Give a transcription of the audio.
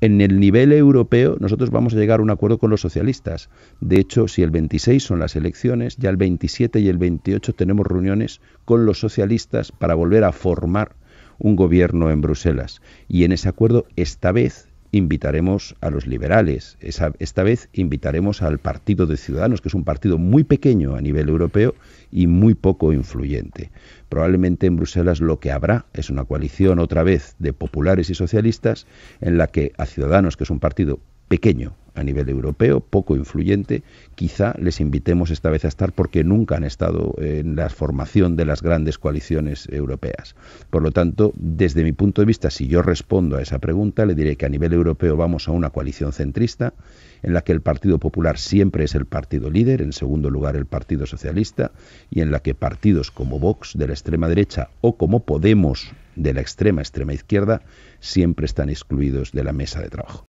en el nivel europeo nosotros vamos a llegar a un acuerdo con los socialistas. De hecho, si el 26 son las elecciones, ya el 27 y el 28 tenemos reuniones con los socialistas para volver a formar un gobierno en Bruselas. Y en ese acuerdo, esta vez, invitaremos a los liberales. esta vez invitaremos al Partido de Ciudadanos, que es un partido muy pequeño a nivel europeo y muy poco influyente. Probablemente en Bruselas lo que habrá es una coalición otra vez de populares y socialistas en la que a Ciudadanos, que es un partido pequeño a nivel europeo, poco influyente. Quizá les invitemos esta vez a estar porque nunca han estado en la formación de las grandes coaliciones europeas. Por lo tanto, desde mi punto de vista, si yo respondo a esa pregunta, le diré que a nivel europeo vamos a una coalición centrista en la que el Partido Popular siempre es el partido líder, en segundo lugar el Partido Socialista, y en la que partidos como Vox de la extrema derecha o como Podemos de la extrema extrema izquierda siempre están excluidos de la mesa de trabajo.